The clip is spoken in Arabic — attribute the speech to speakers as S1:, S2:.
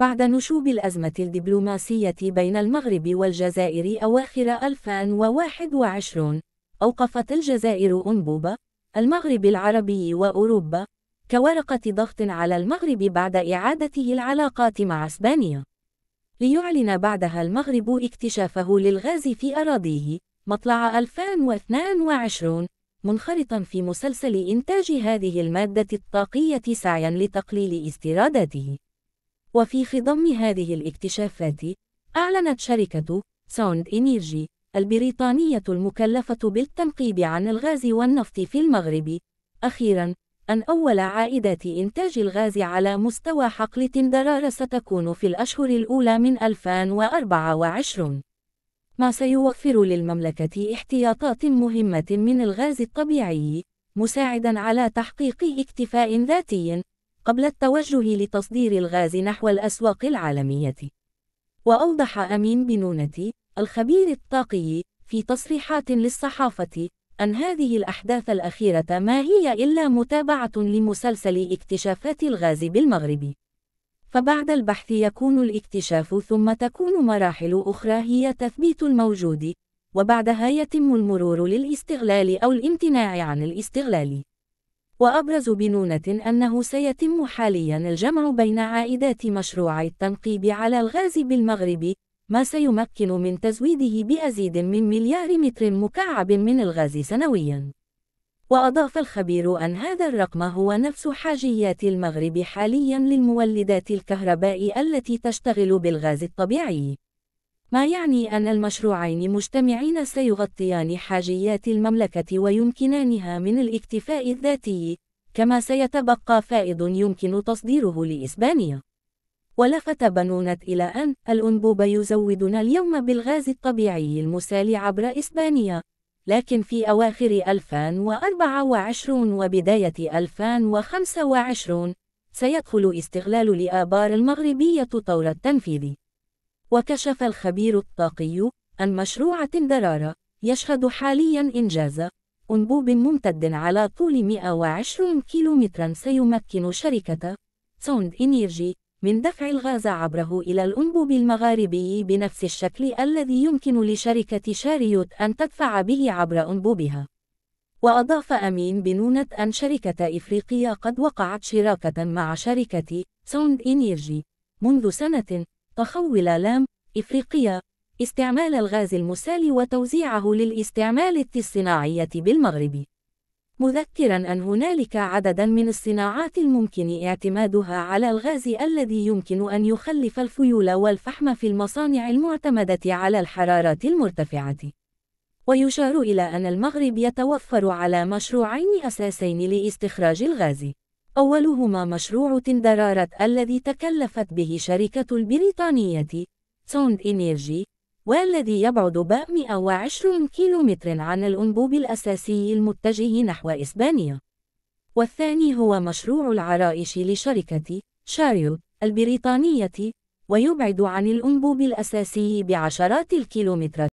S1: بعد نشوب الأزمة الدبلوماسية بين المغرب والجزائر أواخر 2021 أوقفت الجزائر أنبوبة المغرب العربي وأوروبا كورقة ضغط على المغرب بعد إعادته العلاقات مع إسبانيا ليعلن بعدها المغرب اكتشافه للغاز في أراضيه مطلع 2022 منخرطا في مسلسل إنتاج هذه المادة الطاقية سعيا لتقليل استيراداته وفي خضم هذه الاكتشافات أعلنت شركة ساوند إنيرجي البريطانية المكلفة بالتنقيب عن الغاز والنفط في المغرب أخيراً أن أول عائدات إنتاج الغاز على مستوى حقل تندرار ستكون في الأشهر الأولى من 2024 ما سيوفر للمملكة احتياطات مهمة من الغاز الطبيعي مساعدا على تحقيق اكتفاء ذاتي قبل التوجه لتصدير الغاز نحو الأسواق العالمية. وأوضح أمين بنونة، الخبير الطاقي، في تصريحات للصحافة، أن هذه الأحداث الأخيرة ما هي إلا متابعة لمسلسل اكتشافات الغاز بالمغرب. فبعد البحث يكون الاكتشاف ثم تكون مراحل أخرى هي تثبيت الموجود، وبعدها يتم المرور للاستغلال أو الامتناع عن الاستغلال. وأبرز بنونة أنه سيتم حاليا الجمع بين عائدات مشروع التنقيب على الغاز بالمغرب ما سيمكن من تزويده بأزيد من مليار متر مكعب من الغاز سنوياً. وأضاف الخبير أن هذا الرقم هو نفس حاجيات المغرب حالياً للمولدات الكهرباء التي تشتغل بالغاز الطبيعي. ما يعني أن المشروعين مجتمعين سيغطيان حاجيات المملكة ويمكنانها من الاكتفاء الذاتي، كما سيتبقى فائض يمكن تصديره لإسبانيا. ولفت بنونت إلى أن الأنبوب يزودنا اليوم بالغاز الطبيعي المسال عبر إسبانيا، لكن في أواخر 2024 وبداية 2025 سيدخل استغلال الآبار المغربية طور التنفيذ. وكشف الخبير الطاقي أن مشروع تندرارة يشهد حاليا إنجاز أنبوب ممتد على طول 120 كيلومترا سيمكن شركة سوند إنيرجي من دفع الغاز عبره إلى الأنبوب المغاربي بنفس الشكل الذي يمكن لشركة شاريوت أن تدفع به عبر أنبوبها. وأضاف أمين بنونة أن شركة إفريقيا قد وقعت شراكة مع شركة سوند إنيرجي منذ سنة تخول لام إفريقيا استعمال الغاز المسال وتوزيعه للاستعمال الصناعية بالمغرب مذكرا أن هنالك عددا من الصناعات الممكن اعتمادها على الغاز الذي يمكن أن يخلف الفيول والفحم في المصانع المعتمدة على الحرارات المرتفعة ويشار إلى أن المغرب يتوفر على مشروعين أساسين لاستخراج الغاز أولهما مشروع تندرارت الذي تكلفت به شركة البريطانية سوند إنيرجي والذي يبعد باء 120 كيلومتر عن الأنبوب الأساسي المتجه نحو إسبانيا والثاني هو مشروع العرائش لشركة شاريو البريطانية ويبعد عن الأنبوب الأساسي بعشرات الكيلومترات